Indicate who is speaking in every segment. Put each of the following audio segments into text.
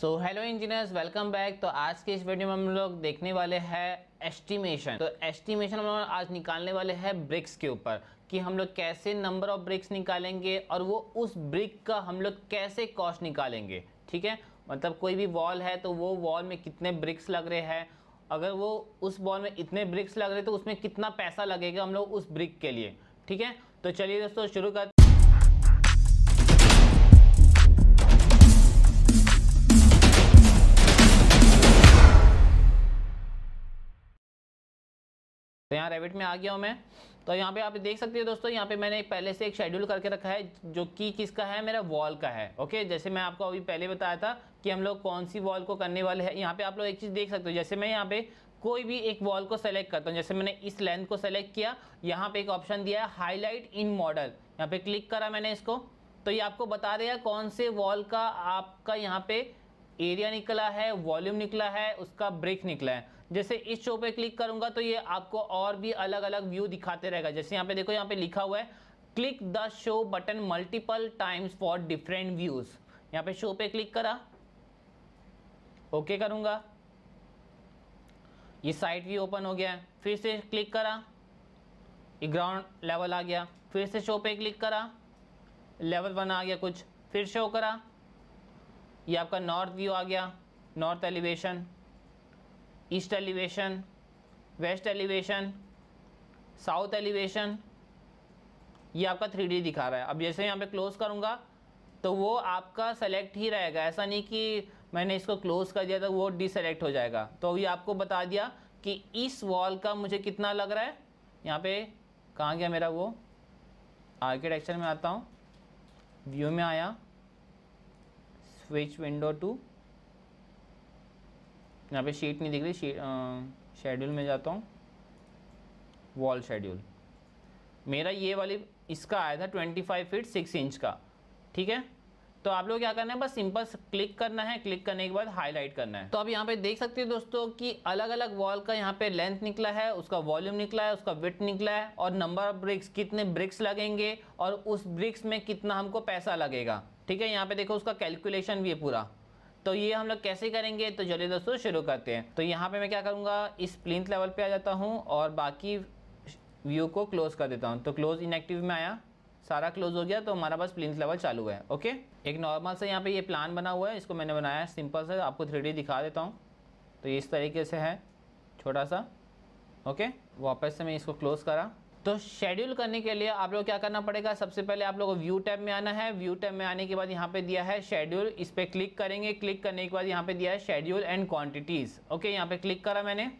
Speaker 1: सो hello engineers welcome back तो आज के इस वीडियो में हम लोग देखने वाले हैं एस्टिमेशन तो एस्टिमेशन हम लोग आज निकालने वाले हैं ब्रिक्स के ऊपर कि हम लोग कैसे नंबर ऑफ ब्रिक्स निकालेंगे और वो उस ब्रिक का हम लोग कैसे कॉस्ट निकालेंगे ठीक है मतलब कोई भी वॉल है तो वो वॉल में कितने ब्रिक्स लग रहे हैं अगर वो उस वॉल में इतने ब्रिक्स लग रहे तो उसमें कितना पैसा लगेगा हम लोग उस ब्रिक के लिए ठीक है तो चलिए दोस्तों शुरू कर यहाँ रेविट में आ गया हूँ मैं तो यहाँ पे आप देख सकते हो दोस्तों यहाँ पे मैंने पहले से एक शेड्यूल करके रखा है जो कि किसका है मेरा वॉल का है ओके जैसे मैं आपको अभी पहले बताया था कि हम लोग कौन सी वॉल को करने वाले हैं यहाँ पे आप लोग एक चीज़ देख सकते हो जैसे मैं यहाँ पे कोई भी एक वॉल को सेलेक्ट करता हूँ जैसे मैंने इस लेंथ को सेलेक्ट किया यहाँ पे एक ऑप्शन दिया है हाईलाइट इन मॉडल यहाँ पे क्लिक करा मैंने इसको तो ये आपको बता देगा कौन से वॉल का आपका यहाँ पे एरिया निकला है वॉल्यूम निकला है उसका ब्रेक निकला है जैसे इस शो पे क्लिक करूंगा तो ये आपको और भी अलग अलग व्यू दिखाते रहेगा जैसे यहाँ पे देखो यहाँ पे लिखा हुआ है click the show button multiple times for different views यहाँ पे शो पे क्लिक करा ओके okay करूंगा ये साइट व्यू ओपन हो गया फिर से क्लिक करा ये ग्राउंड लेवल आ गया फिर से शो पे क्लिक करा लेवल वन आ गया कुछ फिर शो करा ये आपका नॉर्थ व्यू आ गया north elevation east elevation west elevation south elevation ये आपका थ्री दिखा रहा है अब जैसे यहाँ पे क्लोज करूँगा तो वो आपका सेलेक्ट ही रहेगा ऐसा नहीं कि मैंने इसको क्लोज़ कर दिया तो वो डिसलेक्ट हो जाएगा तो ये आपको बता दिया कि इस वॉल का मुझे कितना लग रहा है यहाँ पे कहाँ गया मेरा वो आर्किटेक्चर में आता हूँ व्यू में आया स्विच विंडो टू यहाँ पे शीट नहीं दिख रही शेड्यूल में जाता हूँ वॉल शेड्यूल मेरा ये वाली इसका आया था twenty five feet six inch का ठीक है तो आप लोग क्या करना है बस सिंपल क्लिक करना है क्लिक करने के बाद हाईलाइट करना है तो आप यहाँ पे देख सकते हो दोस्तों कि अलग अलग वॉल का यहाँ पे लेंथ निकला है उसका वॉल्यूम निकला है उसका विथ निकला है और नंबर ऑफ ब्रिक्स कितने ब्रिक्स लगेंगे और उस ब्रिक्स में कितना हमको पैसा लगेगा ठीक है यहाँ पे देखो उसका कैलकुलेशन भी है पूरा तो ये हम लोग कैसे करेंगे तो चलिए दोस्तों शुरू करते हैं तो यहाँ पे मैं क्या करूँगा इस प्लिंथ लेवल पे आ जाता हूँ और बाकी व्यू को क्लोज कर देता हूँ तो क्लोज इनएक्टिव में आया सारा क्लोज हो गया तो हमारा पास प्लिंथ लेवल चालू है ओके एक नॉर्मल से यहाँ पे ये प्लान बना हुआ है इसको मैंने बनाया सिंपल से आपको थ्री दिखा देता हूँ तो ये इस तरीके से है छोटा सा ओके वापस से मैं इसको क्लोज़ करा तो शेड्यूल करने के लिए आप लोग क्या करना पड़ेगा सबसे पहले आप लोग व्यू टैब में आना है व्यू टैब में आने के बाद यहाँ पे दिया है शेड्यूल इस पर क्लिक करेंगे क्लिक करने के बाद यहाँ पे दिया है शेड्यूल एंड क्वांटिटीज़ ओके यहाँ पे क्लिक करा मैंने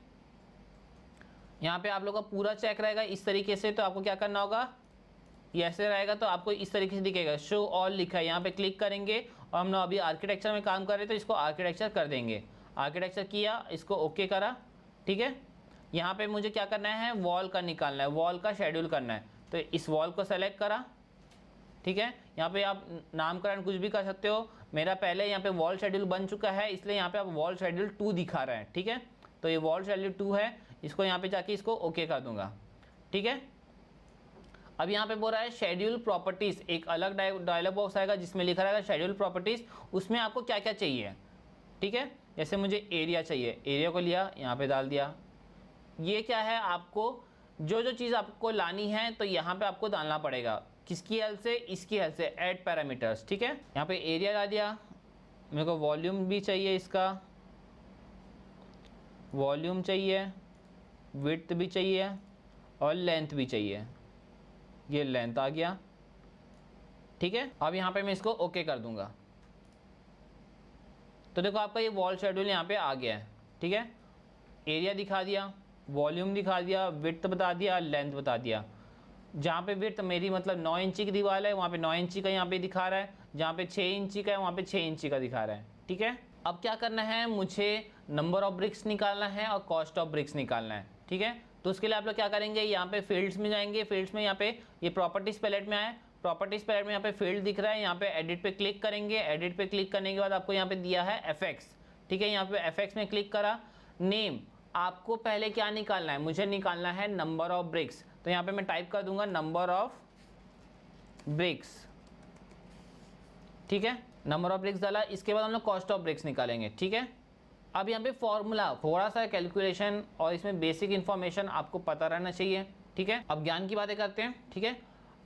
Speaker 1: यहाँ पे आप लोग का पूरा चेक रहेगा इस तरीके से तो आपको क्या करना होगा ऐसे रहेगा तो आपको इस तरीके से दिखेगा शो ऑल लिखा है यहाँ पे क्लिक करेंगे और हम लोग अभी आर्किटेक्चर में काम कर रहे तो इसको आर्किटेक्चर कर देंगे आर्किटेक्चर किया इसको ओके करा ठीक है यहाँ पे मुझे क्या करना है वॉल का निकालना है वॉल का शेड्यूल करना है तो इस वॉल को सेलेक्ट करा ठीक है यहाँ पे आप नामकरण कुछ भी कर सकते हो मेरा पहले यहाँ पे वॉल शेड्यूल बन चुका है इसलिए यहाँ पे आप वॉल शेड्यूल टू दिखा रहे हैं ठीक है तो ये वॉल शेड्यूल टू है इसको यहाँ पे जाके इसको ओके कर दूंगा ठीक है अब यहाँ पे बोल रहा है शेड्यूल प्रॉपर्टीज़ एक अलग डायलॉग बॉक्स आएगा जिसमें लिखा रहेगा शेड्यूल प्रॉपर्टीज़ उसमें आपको क्या क्या चाहिए ठीक है जैसे मुझे एरिया चाहिए एरिया को लिया यहाँ पे डाल दिया ये क्या है आपको जो जो चीज़ आपको लानी है तो यहाँ पे आपको डालना पड़ेगा किसकी हेल्प से इसकी हेल्प से एड पैरामीटर्स ठीक है यहाँ पे एरिया ला दिया मेरे को वॉल्यूम भी चाहिए इसका वॉल्यूम चाहिए विथ भी चाहिए और लेंथ भी चाहिए ये लेंथ आ गया ठीक है अब यहाँ पे मैं इसको ओके कर दूंगा तो देखो आपका ये वॉल शेड्यूल यहाँ पे आ गया है ठीक है एरिया दिखा दिया वॉल्यूम दिखा दिया विथ बता दिया लेंथ बता दिया जहाँ पे विथ मेरी मतलब नौ इंची की दीवार है वहाँ पे नौ इंची का यहाँ पे दिखा रहा है जहाँ पे छः इंची का है वहाँ पे छः इंची का दिखा रहा है ठीक है अब क्या करना है मुझे नंबर ऑफ ब्रिक्स निकालना है और कॉस्ट ऑफ ब्रिक्स निकालना है ठीक है तो उसके लिए आप लोग क्या करेंगे यहाँ पे फील्ड्स में जाएंगे फील्ड्स में यहाँ पे ये प्रॉपर्टीज पैलेट में आए प्रॉपर्टीज पैलेट में यहाँ पे फील्ड दिख रहा है यहाँ पे एडिट पे क्लिक करेंगे एडिट पे क्लिक करने के बाद आपको यहाँ पे दिया है एफ ठीक है यहाँ पे एफ में क्लिक करा नेम आपको पहले क्या निकालना है मुझे निकालना है नंबर ऑफ ब्रिक्स तो यहाँ पे मैं टाइप कर दूंगा नंबर ऑफ ब्रिक्स ठीक है नंबर ऑफ ब्रिक्स डाला इसके बाद हम लोग कॉस्ट ऑफ ब्रिक्स निकालेंगे ठीक है अब यहाँ पे फॉर्मूला थोड़ा सा कैलकुलेशन और इसमें बेसिक इन्फॉर्मेशन आपको पता रहना चाहिए ठीक है अब ज्ञान की बातें करते हैं ठीक है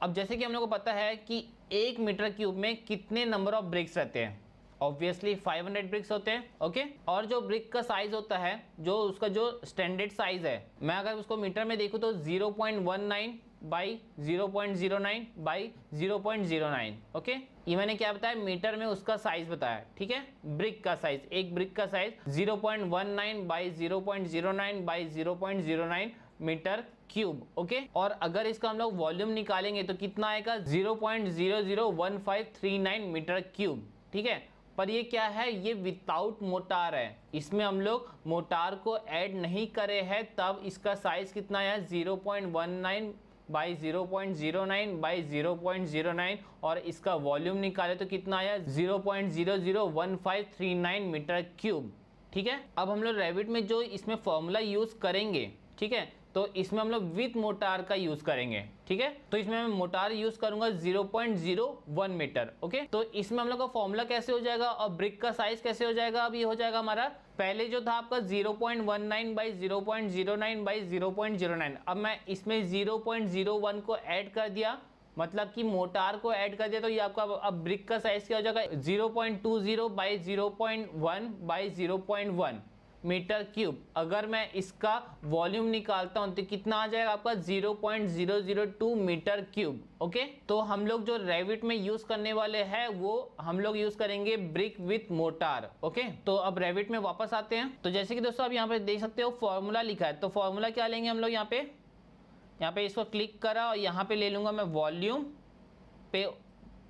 Speaker 1: अब जैसे कि हम लोग को पता है कि एक मीटर क्यूब में कितने नंबर ऑफ ब्रिक्स रहते हैं ऑब्वियसली 500 ब्रिक्स होते हैं ओके okay? और जो ब्रिक का साइज होता है जो उसका जो स्टैंडर्ड साइज है मैं अगर उसको मीटर में देखूँ तो 0.19 by zero zero point nine by zero zero point nine okay ये मैंने क्या बताया मीटर में उसका साइज बताया ठीक है ब्रिक का साइज एक ब्रिक का size zero point one nine by zero zero point nine by zero zero point nine meter cube okay और अगर इसका हम लोग वॉल्यूम निकालेंगे तो कितना आएगा zero zero zero point one five three nine meter cube ठीक है पर ये क्या है ये विदाउट मोटार है इसमें हम लोग मोटार को ऐड नहीं करे हैं तब इसका साइज़ कितना है zero point one nine by zero point zero nine by zero point zero nine और इसका वॉल्यूम निकाले तो कितना आया zero point zero zero one five three nine meter cube ठीक है अब हम लोग रेबिट में जो इसमें फॉर्मूला यूज़ करेंगे ठीक है तो इसमें हम लोग विथ मोटार का यूज करेंगे ठीक है तो इसमें मैं मोटार यूज करूंगा 0.01 मीटर ओके तो इसमें हम लोग का फॉर्मूला कैसे हो जाएगा और ब्रिक का साइज कैसे हो जाएगा अब ये हो जाएगा हमारा पहले जो था आपका 0.19 point one nine by zero point zero nine by zero point zero nine अब मैं इसमें जीरो जीरो पॉइंट वन को एड कर दिया मतलब कि मोटार को ऐड कर दिया तो ये आपका अब ब्रिक का साइज क्या हो जाएगा 0.20 point two zero by zero point one by zero point one meter cube अगर मैं इसका वॉल्यूम निकालता हूँ तो कितना आ जाएगा आपका 0.002 मीटर क्यूब ओके तो हम लोग जो रेविट में यूज करने वाले हैं वो हम लोग यूज करेंगे ब्रिक विथ मोटार ओके तो अब रेविट में वापस आते हैं तो जैसे कि दोस्तों आप यहाँ पे देख सकते हो फॉर्मूला लिखा है तो फॉर्मूला क्या लेंगे हम लोग यहाँ पे यहाँ पे इसको क्लिक करा और यहाँ पे ले लूँगा मैं वॉल्यूम पे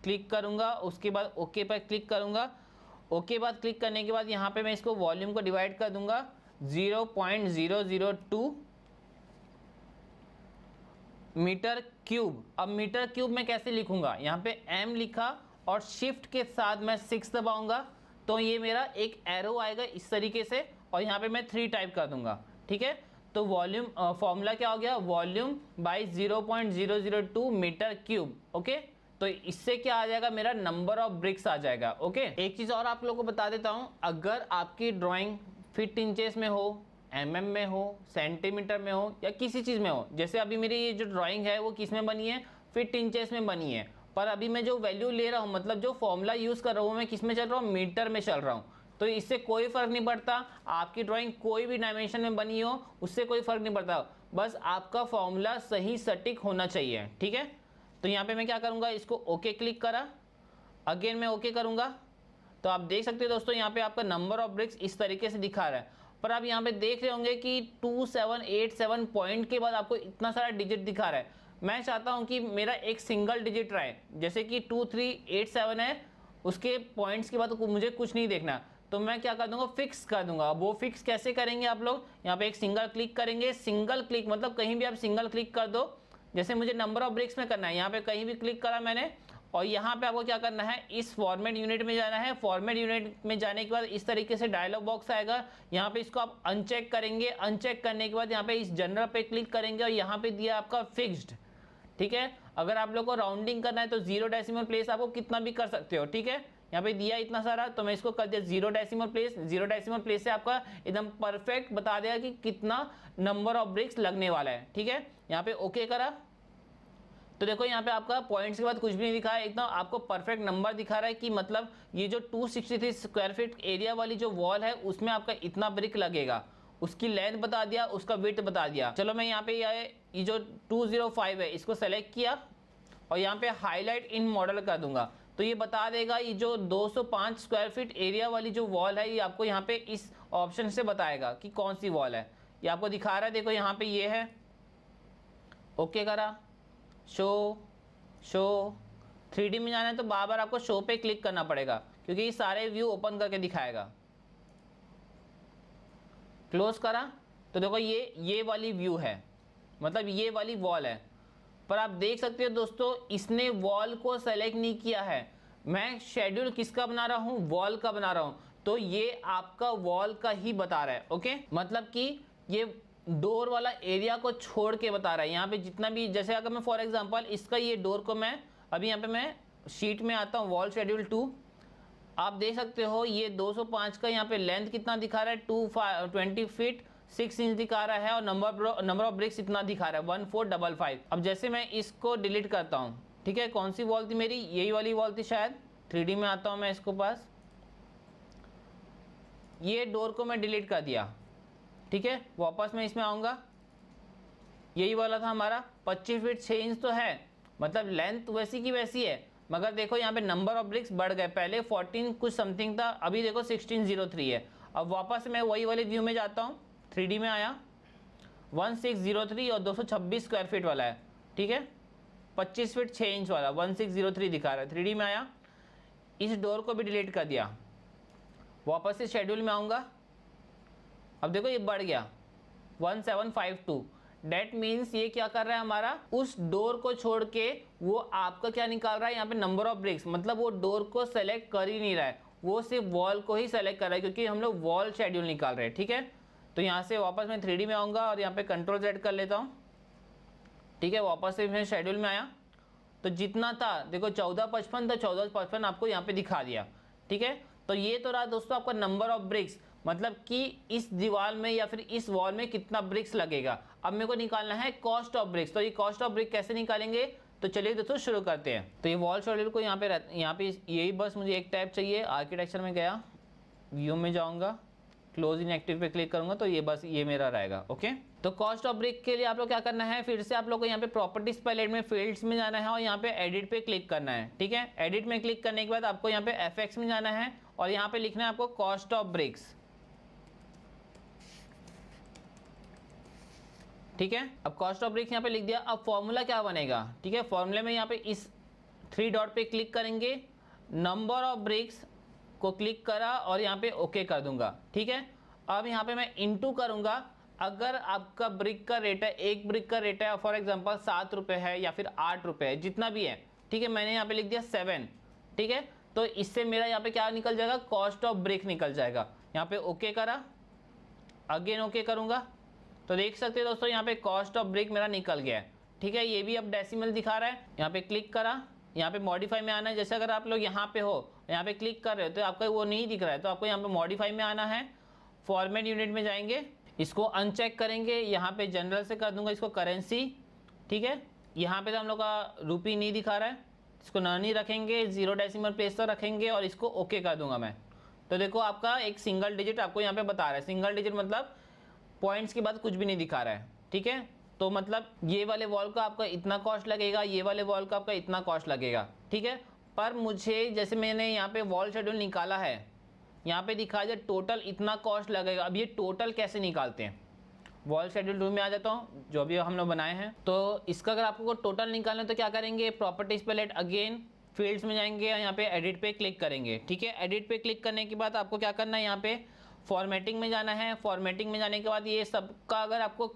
Speaker 1: क्लिक करूँगा उसके बाद ओके पर क्लिक करूँगा ओके बाद क्लिक करने के बाद यहाँ पे मैं इसको वॉल्यूम को डिवाइड कर दूंगा zero point zero zero two meter cube अब मीटर क्यूब में कैसे लिखूंगा यहाँ पे एम लिखा और शिफ्ट के साथ मैं सिक्स दबाऊंगा तो ये मेरा एक एरो आएगा इस तरीके से और यहाँ पे मैं थ्री टाइप कर दूंगा ठीक है तो वॉल्यूम फॉर्मूला क्या हो गया volume by zero point zero zero two meter cube okay तो इससे क्या आ जाएगा मेरा नंबर ऑफ ब्रिक्स आ जाएगा ओके एक चीज़ और आप लोगों को बता देता हूँ अगर आपकी ड्राइंग फिट इंचेस में हो एम mm में हो सेंटीमीटर में हो या किसी चीज़ में हो जैसे अभी मेरी ये जो ड्राइंग है वो किस में बनी है फिट इंचेस में बनी है पर अभी मैं जो वैल्यू ले रहा हूँ मतलब जो फॉर्मूला यूज़ कर रहा हूँ मैं किस में चल रहा हूँ मीटर में चल रहा हूँ तो इससे कोई फ़र्क नहीं पड़ता आपकी ड्राइंग कोई भी डायमेंशन में बनी हो उससे कोई फ़र्क नहीं पड़ता बस आपका फॉर्मूला सही सटीक होना चाहिए ठीक है तो यहाँ पे मैं क्या करूँगा इसको ओके क्लिक करा अगेन मैं ओके करूँगा तो आप देख सकते हो दोस्तों यहाँ पे आपका नंबर ऑफ ब्रिक्स इस तरीके से दिखा रहा है पर आप यहाँ पे देख रहे होंगे कि 2787 पॉइंट के बाद आपको इतना सारा डिजिट दिखा रहा है मैं चाहता हूँ कि मेरा एक सिंगल डिजिट रहे जैसे कि 2387 है उसके पॉइंट्स के बाद मुझे कुछ नहीं देखना तो मैं क्या कर दूंगा फिक्स कर दूंगा वो फिक्स कैसे करेंगे आप लोग यहाँ पे एक सिंगल क्लिक करेंगे सिंगल क्लिक मतलब कहीं भी आप सिंगल क्लिक कर दो जैसे मुझे नंबर ऑफ ब्रिक्स में करना है यहाँ पे कहीं भी क्लिक करा मैंने और यहाँ पे आपको क्या करना है इस फॉर्मेट यूनिट में जाना है फॉर्मेट यूनिट में जाने के बाद इस तरीके से डायलॉग बॉक्स आएगा यहाँ पे इसको आप अनचेक करेंगे अनचेक करने के बाद यहाँ पे इस जनरल पे क्लिक करेंगे और यहाँ पे दिया आपका फिक्स्ड ठीक है अगर आप लोग को राउंडिंग करना है तो जीरो डेसिमल प्लेस आपको कितना भी कर सकते हो ठीक है यहाँ पे दिया इतना सारा तो मैं इसको कर दिया zero decimal place zero decimal place से आपका एकदम परफेक्ट बता देगा कि कितना नंबर ऑफ ब्रिक्स लगने वाला है ठीक है यहाँ पे ओके करा तो देखो यहाँ पे आपका पॉइंट्स के बाद कुछ भी नहीं दिखा है एकदम आपको परफेक्ट नंबर दिखा रहा है कि मतलब ये जो 263 स्क्वायर फीट एरिया वाली जो वॉल है उसमें आपका इतना ब्रिक लगेगा उसकी लेंथ बता दिया उसका विथ बता दिया चलो मैं यहाँ पे ये जो 205 है इसको सेलेक्ट किया और यहाँ पे हाईलाइट इन मॉडल कर दूंगा तो ये बता देगा ये जो 205 स्क्वायर फीट एरिया वाली जो वॉल है ये आपको यहाँ पे इस ऑप्शन से बताएगा कि कौन सी वॉल है ये आपको दिखा रहा है देखो यहाँ पे ये है ओके करा शो शो थ्री में जाना है तो बार बार आपको शो पे क्लिक करना पड़ेगा क्योंकि ये सारे व्यू ओपन करके दिखाएगा क्लोज करा तो देखो ये ये वाली व्यू है मतलब ये वाली वॉल है पर आप देख सकते हो दोस्तों इसने वॉल को सेलेक्ट नहीं किया है मैं शेड्यूल किसका बना रहा हूँ वॉल का बना रहा हूँ तो ये आपका वॉल का ही बता रहा है ओके मतलब कि ये डोर वाला एरिया को छोड़ के बता रहा है यहाँ पे जितना भी जैसे अगर मैं फॉर एग्जांपल इसका ये डोर को मैं अभी यहाँ पे मैं शीट में आता हूँ वॉल शेड्यूल टू आप देख सकते हो ये 205 का यहाँ पे लेंथ कितना दिखा रहा है two twenty feet six inch दिखा रहा है और नंबर नंबर ऑफ ब्रिक्स इतना दिखा रहा है वन फोर डबल फाइव अब जैसे मैं इसको डिलीट करता हूँ ठीक है कौन सी वॉल थी मेरी यही वाली वॉल थी शायद थ्री में आता हूँ मैं इसको पास ये डोर को मैं डिलीट कर दिया ठीक है वापस मैं इसमें आऊँगा यही वाला था हमारा पच्चीस फीट छः इंच तो है मतलब लेंथ वैसी की वैसी है मगर देखो यहाँ पे नंबर ऑफ ब्रिक्स बढ़ गए पहले 14 कुछ समथिंग था अभी देखो 1603 है अब वापस मैं वही वाले व्यू में जाता हूँ थ्री में आया वन सिक्स जीरो थ्री और दो सौ छब्बीस स्क्वायर फीट वाला है ठीक है पच्चीस फीट छः इंच वाला वन सिक्स जीरो थ्री दिखा रहा है थ्री में आया इस डोर को भी डिलीट कर दिया वापस से शेड्यूल में आऊँगा अब देखो ये बढ़ गया one seven five two date means ये क्या कर रहा है हमारा उस डोर को छोड़ के वो आपका क्या निकाल रहा है यहाँ पे नंबर ऑफ ब्रिक्स मतलब वो डोर को सेलेक्ट कर ही नहीं रहा है वो सिर्फ वॉल को ही सेलेक्ट कर रहा है क्योंकि हम लोग वॉल शेड्यूल निकाल रहे हैं ठीक है तो यहाँ से वापस मैं थ्री में आऊँगा और यहाँ पर कंट्रोल सेट कर लेता हूँ ठीक है वापस से मैं शेड्यूल में आया तो जितना था देखो चौदह पचपन था चौदह पचपन आपको यहाँ पे दिखा दिया ठीक है तो ये तो रहा दोस्तों आपका नंबर ऑफ ब्रिक्स मतलब कि इस दीवार में या फिर इस वॉल में कितना ब्रिक्स लगेगा अब मेरे को निकालना है कॉस्ट ऑफ ब्रिक्स तो ये कॉस्ट ऑफ ब्रिक कैसे निकालेंगे तो चलिए दोस्तों शुरू करते हैं तो ये वॉल शेड्यूल को यहाँ पे यहाँ पे यही बस मुझे एक टाइप चाहिए आर्किटेक्चर में गया व्यू में जाऊँगा क्लोज इन एक्टिव पे क्लिक करूंगा तो ये बस ये मेरा रहेगा ओके तो कॉस्ट ऑफ ब्रिक के लिए आप लोग क्या करना है फिर से आप लोग को यहाँ पे प्रॉपर्टीज पैलेट में फील्ड्स में जाना है और यहाँ पे एडिट पे क्लिक करना है ठीक है एडिट में क्लिक करने के बाद आपको यहाँ पे एफ में जाना है और यहाँ पे लिखना है आपको कॉस्ट ऑफ ब्रिक्स ठीक है अब कॉस्ट ऑफ ब्रिक्स यहाँ पे लिख दिया अब फॉर्मूला क्या बनेगा ठीक है फॉर्मूले में यहाँ पे इस थ्री डॉट पे क्लिक करेंगे नंबर ऑफ ब्रिक्स को क्लिक करा और यहाँ पे ओके कर दूंगा ठीक है अब यहाँ पे मैं इंटू करूँगा अगर आपका ब्रिक का रेट है एक ब्रिक का रेट है फॉर एग्जाम्पल सात रुपये है या फिर आठ रुपये है जितना भी है ठीक है मैंने यहाँ पे लिख दिया सेवन ठीक है तो इससे मेरा यहाँ पे क्या निकल जाएगा कॉस्ट ऑफ ब्रेक निकल जाएगा यहाँ पे ओके करा अगेन ओके करूँगा तो देख सकते हैं दोस्तों यहाँ पे कॉस्ट ऑफ ब्रेक मेरा निकल गया है ठीक है ये भी अब डेसिमल दिखा रहा है यहाँ पे क्लिक करा यहाँ पे मॉडिफाई में आना है जैसे अगर आप लोग यहाँ पे हो यहाँ पे क्लिक कर रहे हो तो आपका वो नहीं दिख रहा है तो आपको यहाँ पे मॉडिफाई में आना है फॉर्मेट यूनिट में जाएंगे इसको अनचेक करेंगे यहाँ पे जनरल से कर दूंगा इसको करेंसी ठीक है यहाँ पे तो हम लोग का रूपी नहीं दिखा रहा है इसको न नहीं रखेंगे जीरो डेसिमल प्लेस पर रखेंगे और इसको ओके कर दूंगा मैं तो देखो आपका एक सिंगल डिजिट आपको यहाँ पे बता रहा है सिंगल डिजिट मतलब पॉइंट्स के बाद कुछ भी नहीं दिखा रहा है ठीक है तो मतलब ये वाले वॉल का आपका इतना कॉस्ट लगेगा ये वाले वॉल का आपका इतना कॉस्ट लगेगा ठीक है पर मुझे जैसे मैंने यहाँ पे वॉल शेड्यूल निकाला है यहाँ पे दिखा जाए टोटल इतना कॉस्ट लगेगा अब ये टोटल कैसे निकालते हैं वॉल शेड्यूल टू में आ जाता हूँ जो भी हम लोग बनाए हैं तो इसका अगर आपको टोटल निकालना है तो क्या करेंगे प्रॉपर्टीज़ पे लेट अगेन फील्ड्स में जाएंगे यहाँ पे एडिट पे क्लिक करेंगे ठीक है एडिट पे क्लिक करने के बाद आपको क्या करना है यहाँ पे फॉर्मेटिंग में जाना है फॉर्मेटिंग में जाने के बाद ये सब का अगर आपको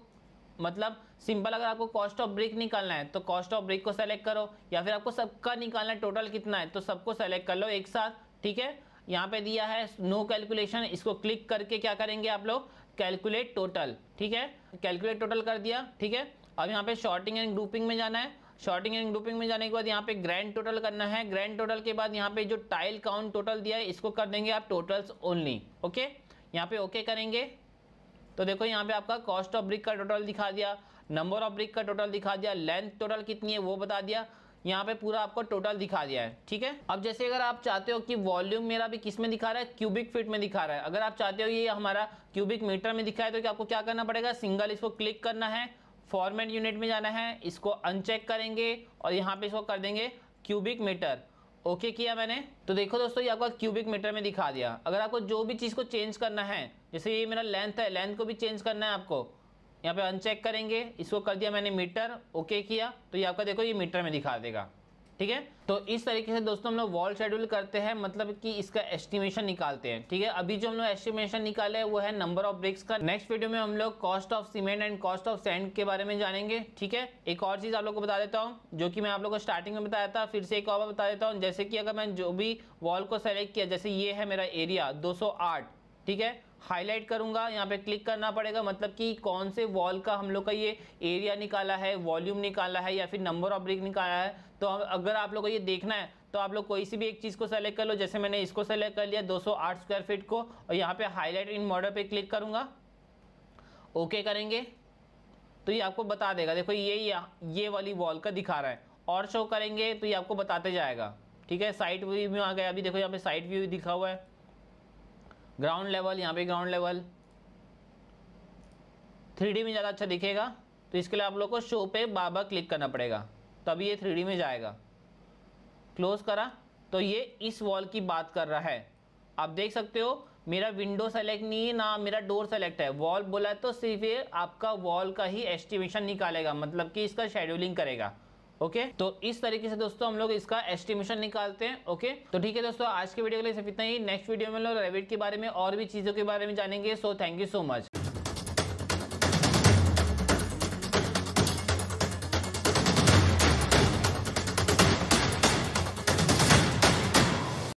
Speaker 1: मतलब सिंपल अगर आपको कॉस्ट ऑफ ब्रिक निकालना है तो कॉस्ट ऑफ ब्रिक को सेलेक्ट करो या फिर आपको सबका निकालना है टोटल कितना है तो सबको सेलेक्ट कर लो एक साथ ठीक है यहाँ पे दिया है नो कैलकुलेशन इसको क्लिक करके क्या करेंगे आप लोग कैलकुलेट टोटल ठीक है कैलकुलेट टोटल कर दिया ठीक है अब यहाँ पे शॉर्टिंग एंड ग्रुपिंग में जाना है शॉर्टिंग एंड ग्रुपिंग में जाने के बाद यहाँ पे ग्रैंड टोटल करना है ग्रैंड टोटल के बाद यहाँ पे जो टाइल काउंट टोटल दिया है इसको कर देंगे आप टोटल्स ओनली ओके यहाँ पे ओके करेंगे तो देखो यहाँ पे आपका कॉस्ट ऑफ ब्रिक का टोटल दिखा दिया नंबर ऑफ ब्रिक का टोटल दिखा दिया लेंथ टोटल कितनी है वो बता दिया यहाँ पे पूरा आपको टोटल दिखा दिया है ठीक है अब जैसे अगर आप चाहते हो कि वॉल्यूम मेरा भी किस में दिखा रहा है क्यूबिक फीट में दिखा रहा है अगर आप चाहते हो ये हमारा क्यूबिक मीटर में है तो कि आपको क्या करना पड़ेगा सिंगल इसको क्लिक करना है फॉर्मेट यूनिट में जाना है इसको अनचेक करेंगे और यहाँ पे इसको कर देंगे क्यूबिक मीटर ओके किया मैंने तो देखो दोस्तों ये आपका क्यूबिक मीटर में दिखा दिया अगर आपको जो भी चीज़ को चेंज करना है जैसे ये मेरा लेंथ है लेंथ को भी चेंज करना है आपको यहाँ पे अनचेक करेंगे इसको कर दिया मैंने मीटर ओके किया तो ये आपका देखो ये मीटर में दिखा देगा ठीक है तो इस तरीके से दोस्तों हम लोग वॉल शेड्यूल करते हैं मतलब कि इसका एस्टिमेशन निकालते हैं ठीक है अभी जो हम लोग एस्टिमेशन निकाले वो है नंबर ऑफ ब्रिक्स का नेक्स्ट वीडियो में हम लोग cost of cement and cost of sand के बारे में जानेंगे ठीक है एक और चीज़ आप लोग को बता देता हूँ जो कि मैं आप लोग को स्टार्टिंग में बताया था फिर से एक और बता देता हूँ जैसे कि अगर मैं जो भी वॉल को सेलेक्ट किया जैसे ये है मेरा एरिया दो ठीक है हाईलाइट करूंगा यहाँ पे क्लिक करना पड़ेगा मतलब कि कौन से वॉल का हम लोग का ये एरिया निकाला है वॉल्यूम निकाला है या फिर नंबर ऑफ ब्रिक निकाला है तो अगर आप लोग को ये देखना है तो आप लोग कोई सी भी एक चीज़ को सेलेक्ट कर लो जैसे मैंने इसको सेलेक्ट कर लिया 208 स्क्वायर फीट को और यहाँ पे हाईलाइट इन मॉडल पे क्लिक करूँगा ओके करेंगे तो ये आपको बता देगा देखो ये ये वाली वॉल का दिखा रहा है और शो करेंगे तो ये आपको बताते जाएगा ठीक है साइड व्यू में आ गया अभी देखो यहाँ पे साइड व्यू दिखा हुआ है ग्राउंड लेवल यहाँ पे ग्राउंड लेवल थ्री में ज़्यादा अच्छा दिखेगा तो इसके लिए आप लोग को शो पे बार बार क्लिक करना पड़ेगा तभी ये थ्री में जाएगा क्लोज करा तो ये इस वॉल की बात कर रहा है आप देख सकते हो मेरा विंडो सेलेक्ट नहीं है ना मेरा डोर सेलेक्ट है वॉल बोला तो सिर्फ ये आपका वॉल का ही एस्टिमेशन निकालेगा मतलब कि इसका शेड्यूलिंग करेगा ओके तो इस तरीके से दोस्तों हम लोग इसका एस्टिमेशन निकालते हैं ओके तो ठीक है दोस्तों आज के वीडियो के लिए सिर्फ इतना ही नेक्स्ट वीडियो में लोग रेविट के बारे में और भी चीज़ों के बारे में जानेंगे so thank you so much